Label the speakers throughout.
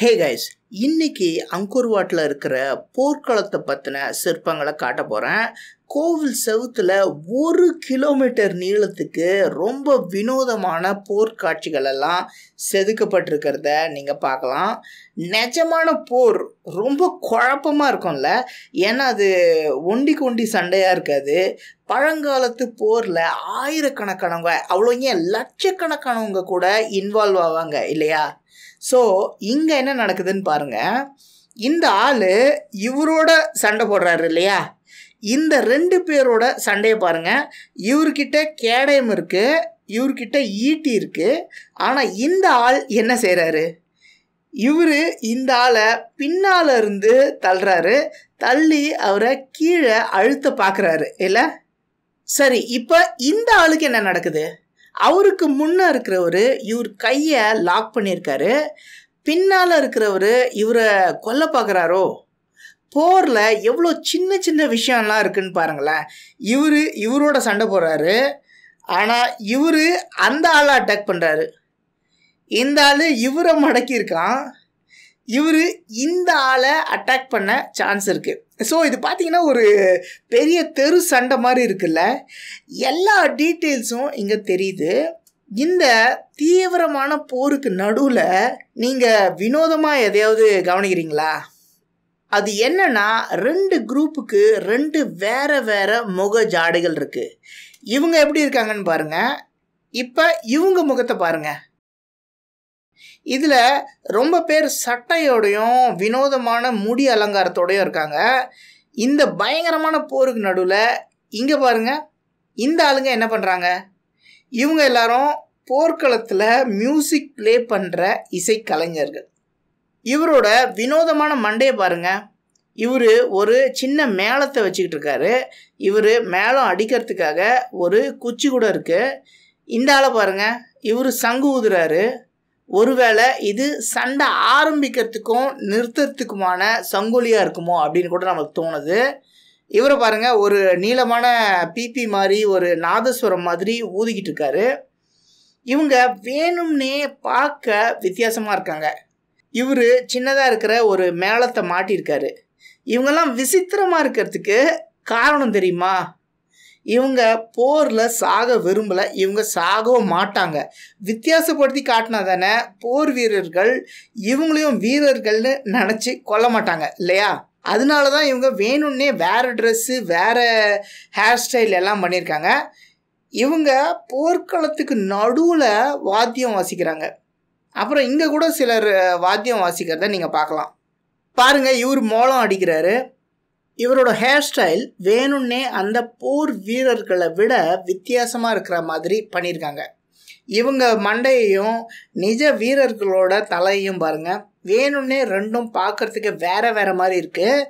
Speaker 1: hey guys இன்னைக்கு அங்கூர்வாட்டில் இருக்கிற போர்க்களத்தை பற்றின சிற்பங்களை காட்ட போகிறேன் கோவில் செவுத்தில் ஒரு கிலோமீட்டர் நீளத்துக்கு ரொம்ப வினோதமான போர்க்காட்சிகள் எல்லாம் செதுக்கப்பட்டிருக்கிறத நீங்கள் பார்க்கலாம் நிஜமான போர் ரொம்ப குழப்பமாக இருக்கும்ல ஏன்னா அது ஒண்டி கொண்டி சண்டையாக இருக்காது பழங்காலத்து போரில் ஆயிரக்கணக்கானவங்க அவ்வளோ ஏன் லட்சக்கணக்கானவங்க கூட இன்வால்வ் ஆவாங்க இல்லையா ஸோ இங்கே என்ன நடக்குதுன்னு பாருங்கள் இந்த ஆள் இவரோட சண்டை போடுறாரு இல்லையா இந்த ரெண்டு பேரோட சண்டையை பாருங்கள் இவர்கிட்ட கேடயம் இருக்குது இவர்கிட்ட ஈட்டி இருக்குது ஆனால் இந்த ஆள் என்ன செய்கிறாரு இவர் இந்த ஆளை பின்னால் இருந்து தள்ளுறாரு தள்ளி அவரை கீழே அழுத்த பார்க்குறாரு இல்லை சரி இப்போ இந்த ஆளுக்கு என்ன நடக்குது அவருக்கு முன்னே இருக்கிறவர் இவர் கையை லாக் பண்ணியிருக்காரு பின்னால் இருக்கிறவர் இவரை கொல்ல பார்க்குறாரோ போரில் எவ்வளோ சின்ன சின்ன விஷயம்லாம் இருக்குதுன்னு பாருங்களேன் இவர் இவரோட சண்டை போடுறாரு ஆனால் இவர் அந்த ஆளை அட்டாக் பண்ணுறாரு இந்த ஆள் இவரை மடக்கியிருக்கான் இவர் இந்த ஆளை அட்டாக் பண்ண சான்ஸ் இருக்குது ஸோ இது பார்த்தீங்கன்னா ஒரு பெரிய தெரு சண்டை மாதிரி இருக்குல்ல எல்லா டீட்டெயில்ஸும் இங்கே தெரியுது இந்த தீவிரமான போருக்கு நடுவில் நீங்கள் வினோதமாக எதையாவது கவனிக்கிறீங்களா அது என்னன்னா ரெண்டு குரூப்புக்கு ரெண்டு வேற வேற முக ஜாடைகள் இருக்குது இவங்க எப்படி இருக்காங்கன்னு பாருங்கள் இப்போ இவங்க முகத்தை பாருங்கள் இதில் ரொம்ப பேர் சட்டையோடையும் வினோதமான முடி அலங்காரத்தோடையும் இருக்காங்க இந்த பயங்கரமான போருக்கு நடுவில் இங்கே பாருங்கள் இந்த ஆளுங்க என்ன பண்ணுறாங்க இவங்க எல்லாரும் போர்க்களத்தில் மியூசிக் ப்ளே பண்ணுற இசைக்கலைஞர்கள் இவரோட வினோதமான மண்டையை பாருங்கள் இவர் ஒரு சின்ன மேளத்தை வச்சுக்கிட்டு இருக்காரு இவர் மேளம் அடிக்கிறதுக்காக ஒரு குச்சி கூட இருக்குது இந்த ஆளை பாருங்கள் இவர் சங்கு ஊதுறாரு ஒருவேளை இது சண்டை ஆரம்பிக்கிறதுக்கும் நிறுத்துறதுக்குமான சங்கோலியாக இருக்குமோ அப்படின்னு கூட நமக்கு தோணுது இவரை பாருங்கள் ஒரு நீளமான பிபி மாதிரி ஒரு நாதஸ்வரம் மாதிரி ஊதிக்கிட்டு இருக்காரு இவங்க வேணும்னே பார்க்க வித்தியாசமாக இருக்காங்க இவர் சின்னதாக இருக்கிற ஒரு மேளத்தை மாட்டியிருக்காரு இவங்கெல்லாம் விசித்திரமாக இருக்கிறதுக்கு காரணம் தெரியுமா இவங்க போரில் சாக விரும்பலை இவங்க சாகவும் மாட்டாங்க வித்தியாசப்படுத்தி காட்டினா தானே போர் வீரர்கள் இவங்களையும் வீரர்கள்னு நினச்சி கொல்ல மாட்டாங்க இல்லையா அதனால தான் இவங்க வேணும்னே வேறு ட்ரெஸ்ஸு வேறு ஹேர் ஸ்டைல் எல்லாம் பண்ணியிருக்காங்க இவங்க போர்க்களத்துக்கு நடுவில் வாத்தியம் வாசிக்கிறாங்க அப்புறம் இங்கே கூட சிலர் வாத்தியம் வாசிக்கிறத நீங்கள் பார்க்கலாம் பாருங்கள் இவர் மோளம் அடிக்கிறாரு இவரோட ஹேர் ஸ்டைல் வேணும்னே அந்த போர் வீரர்களை விட வித்தியாசமாக இருக்கிற மாதிரி பண்ணியிருக்காங்க இவங்க மண்டையையும் நிஜ வீரர்களோட தலையையும் பாருங்கள் வேணும்னே ரெண்டும் பார்க்குறதுக்கு வேறு வேறு மாதிரி இருக்குது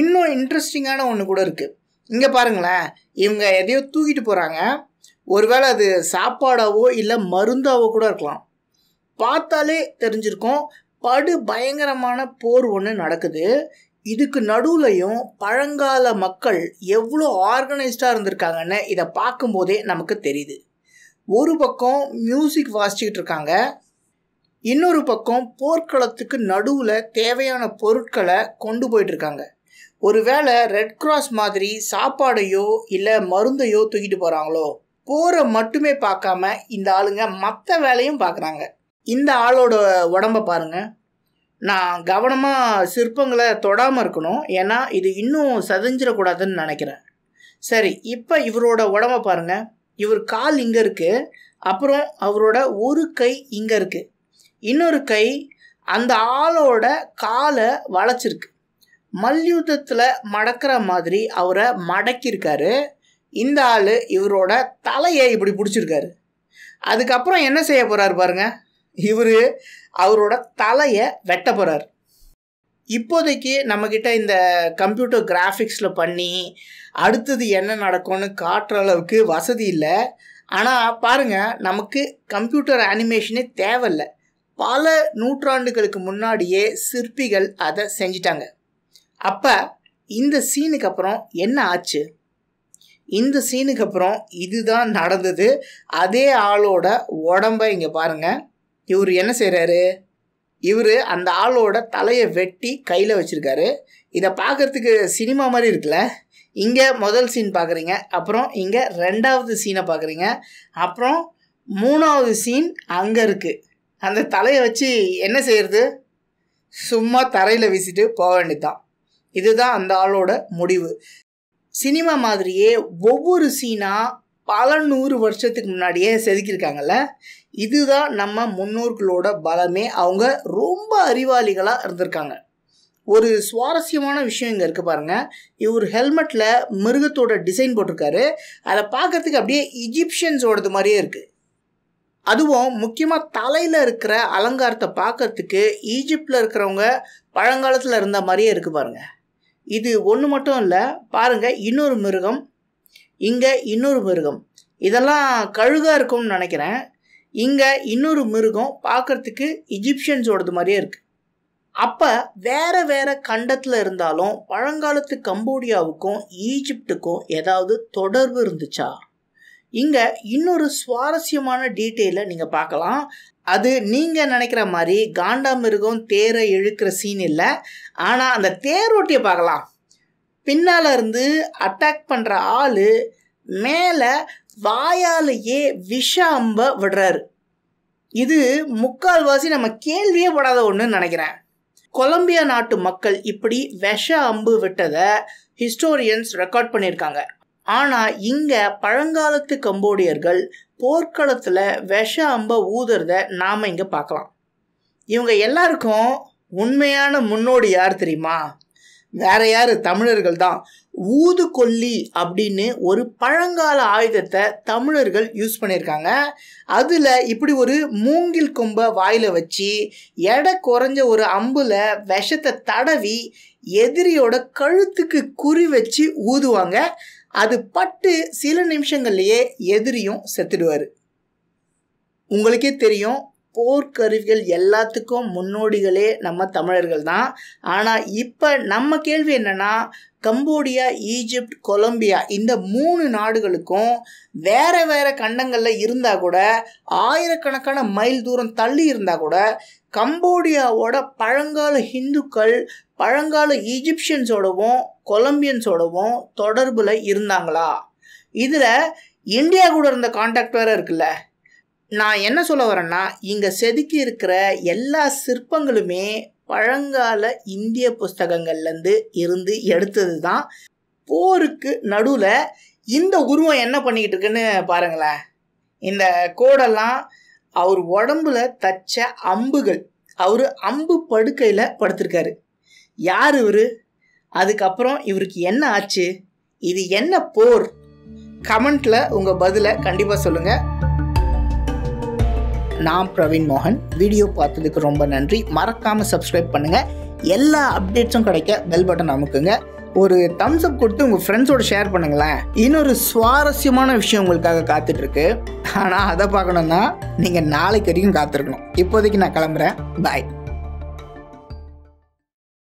Speaker 1: இன்னும் இன்ட்ரெஸ்டிங்கான ஒன்று கூட இருக்குது இங்கே பாருங்களேன் இவங்க எதையோ தூக்கிட்டு போகிறாங்க ஒருவேளை அது சாப்பாடாவோ இல்லை மருந்தாவோ கூட இருக்கலாம் பார்த்தாலே தெரிஞ்சிருக்கும் படு பயங்கரமான போர் ஒன்று நடக்குது இதுக்கு நடுவுலையும் பழங்கால மக்கள் எவ்வளோ ஆர்கனைஸ்டாக இருந்திருக்காங்கன்னு இதை பார்க்கும்போதே நமக்கு தெரியுது ஒரு பக்கம் மியூசிக் வாசிச்சுக்கிட்டு இருக்காங்க இன்னொரு பக்கம் போர்க்களத்துக்கு நடுவில் தேவையான பொருட்களை கொண்டு போயிட்டுருக்காங்க ஒருவேளை ரெட் கிராஸ் மாதிரி சாப்பாடையோ இல்லை மருந்தையோ தூக்கிட்டு போகிறாங்களோ போரை மட்டுமே பார்க்காம இந்த ஆளுங்க மற்ற வேலையும் பார்க்குறாங்க இந்த ஆளோட உடம்பை பாருங்கள் நான் கவனமாக சிற்பங்களை தொடாமல் இருக்கணும் ஏன்னா இது இன்னும் சதஞ்சிடக்கூடாதுன்னு நினைக்கிறேன் சரி இப்போ இவரோட உடம்ப பாருங்கள் இவர் கால் இங்கே இருக்குது அப்புறம் அவரோட ஒரு கை இங்கே இருக்குது இன்னொரு கை அந்த ஆளோட காலை வளைச்சிருக்கு மல்யுத்தத்தில் மடக்கிற மாதிரி அவரை மடக்கியிருக்காரு இந்த ஆள் இவரோட தலையை இப்படி பிடிச்சிருக்காரு அதுக்கப்புறம் என்ன செய்ய போகிறாரு பாருங்கள் இவர் அவரோட தலையை வெட்ட போகிறார் இப்போதைக்கு நம்மக்கிட்ட இந்த கம்ப்யூட்டர் கிராஃபிக்ஸில் பண்ணி அடுத்தது என்ன நடக்கும்னு காட்டுற அளவுக்கு வசதி இல்லை ஆனால் பாருங்கள் நமக்கு கம்ப்யூட்டர் அனிமேஷனே தேவையில்லை பல நூற்றாண்டுகளுக்கு முன்னாடியே சிற்பிகள் அதை செஞ்சிட்டாங்க அப்போ இந்த சீனுக்கு அப்புறம் என்ன ஆச்சு இந்த சீனுக்கு அப்புறம் இதுதான் நடந்தது அதே ஆளோட உடம்ப இங்கே பாருங்கள் இவர் என்ன செய்கிறாரு இவர் அந்த ஆளோட தலையை வெட்டி கையில் வச்சுருக்காரு இதை பார்க்குறதுக்கு சினிமா மாதிரி இருக்குல்ல இங்கே முதல் சீன் பார்க்குறீங்க அப்புறம் இங்கே ரெண்டாவது சீனை பார்க்குறீங்க அப்புறம் மூணாவது சீன் அங்கே இருக்குது அந்த தலையை வச்சு என்ன செய்கிறது சும்மா தரையில் வீசிட்டு போக வேண்டியதுதான் இதுதான் அந்த ஆளோட முடிவு சினிமா மாதிரியே ஒவ்வொரு சீனாக பல நூறு வருஷத்துக்கு முன்னாடியே செதுக்கியிருக்காங்கல்ல இதுதான் நம்ம முன்னோர்களோட பலமே அவங்க ரொம்ப அறிவாளிகளாக இருந்திருக்காங்க ஒரு சுவாரஸ்யமான விஷயம் இங்கே இருக்குது பாருங்கள் இவர் ஹெல்மெட்டில் மிருகத்தோட டிசைன் போட்டிருக்காரு அதை பார்க்குறதுக்கு அப்படியே இஜிப்ஷியன்ஸோடது மாதிரியே இருக்குது அதுவும் முக்கியமாக தலையில் இருக்கிற அலங்காரத்தை பார்க்கறதுக்கு ஈஜிப்டில் இருக்கிறவங்க பழங்காலத்தில் இருந்த மாதிரியே இருக்குது பாருங்கள் இது ஒன்று மட்டும் இல்லை பாருங்கள் இன்னொரு மிருகம் இங்கே இன்னொரு மிருகம் இதெல்லாம் கழுகாக இருக்கும்னு நினைக்கிறேன் இங்கே இன்னொரு மிருகம் பார்க்குறதுக்கு இஜிப்சியன்ஸோடது மாதிரியே இருக்குது அப்போ வேறு வேறு கண்டத்தில் இருந்தாலும் பழங்காலத்து கம்போடியாவுக்கும் ஈஜிப்டுக்கும் ஏதாவது தொடர்பு இருந்துச்சா இங்கே இன்னொரு சுவாரஸ்யமான டீட்டெயிலை நீங்கள் பார்க்கலாம் அது நீங்கள் நினைக்கிற மாதிரி காண்டா மிருகம் தேரை இழுக்கிற சீன் இல்லை ஆனால் அந்த தேரோட்டியை பார்க்கலாம் பின்னால இருந்து அட்டாக் பண்ணுற ஆள் மேலே வாயாலேயே விஷ அம்ப விடுறாரு இது முக்கால்வாசி நம்ம கேள்வியே போடாத ஒன்று நினைக்கிறேன் கொலம்பியா நாட்டு மக்கள் இப்படி விஷ அம்பு விட்டதை ஹிஸ்டோரியன்ஸ் ரெக்கார்ட் பண்ணியிருக்காங்க ஆனால் இங்கே பழங்காலத்து கம்போடியர்கள் போர்க்களத்தில் விஷ அம்ப ஊதுறத நாம் இங்கே பார்க்கலாம் இவங்க எல்லாருக்கும் உண்மையான முன்னோடி யார் தெரியுமா வேற யார் தமிழர்கள் தான் ஊது கொல்லி அப்படின்னு ஒரு பழங்கால ஆயுதத்தை தமிழர்கள் யூஸ் பண்ணியிருக்காங்க அதில் இப்படி ஒரு மூங்கில் கொம்பை வாயில் வச்சு எடை குறைஞ்ச ஒரு அம்பில் விஷத்தை தடவி எதிரியோட கழுத்துக்கு குறி வச்சு ஊதுவாங்க அது பட்டு சில நிமிஷங்கள்லேயே எதிரியும் செத்துடுவார் உங்களுக்கே தெரியும் போர்க்கருவிகள் எல்லாத்துக்கும் முன்னோடிகளே நம்ம தமிழர்கள் தான் ஆனால் இப்போ நம்ம கேள்வி என்னென்னா கம்போடியா ஈஜிப்ட் கொலம்பியா இந்த மூணு நாடுகளுக்கும் வேறு வேறு கண்டங்களில் இருந்தால் கூட ஆயிரக்கணக்கான மைல் தூரம் தள்ளி இருந்தால் கூட கம்போடியாவோட பழங்கால ஹிந்துக்கள் பழங்கால ஈஜிப்சியன்ஸோடவும் கொலம்பியன்ஸோடவும் தொடர்பில் இருந்தாங்களா இதில் இந்தியா கூட இருந்த காண்டாக்ட் வேறு இருக்குல்ல நான் என்ன சொல்ல வரேன்னா இங்கே செதுக்கி இருக்கிற எல்லா சிற்பங்களுமே பழங்கால இந்திய புஸ்தகங்கள்லேருந்து இருந்து எடுத்தது தான் போருக்கு நடுவில் இந்த உருவம் என்ன பண்ணிக்கிட்டு இருக்குன்னு பாருங்களேன் இந்த கோடெல்லாம் அவர் உடம்புல தச்ச அம்புகள் அவர் அம்பு படுக்கையில் படுத்திருக்காரு யார் இவர் அதுக்கப்புறம் இவருக்கு என்ன ஆச்சு இது என்ன போர் கமெண்ட்டில் உங்கள் பதிலை கண்டிப்பாக சொல்லுங்கள் நான் பிரவீன் மோகன் வீடியோ பார்த்ததுக்கு ரொம்ப நன்றி மறக்காமல் சப்ஸ்கிரைப் பண்ணுங்கள் எல்லா அப்டேட்ஸும் கிடைக்க பெல் பட்டன் அமுக்குங்க ஒரு தம்ஸ் அப் கொடுத்து உங்கள் ஃப்ரெண்ட்ஸோட ஷேர் பண்ணுங்களேன் இன்னொரு சுவாரஸ்யமான விஷயம் உங்களுக்காக காத்துட்ருக்கு ஆனால் அதை பார்க்கணுன்னா நீங்கள் நாளைக்கு வரைக்கும் காத்திருக்கணும் இப்போதைக்கு நான் கிளம்புறேன் பாய்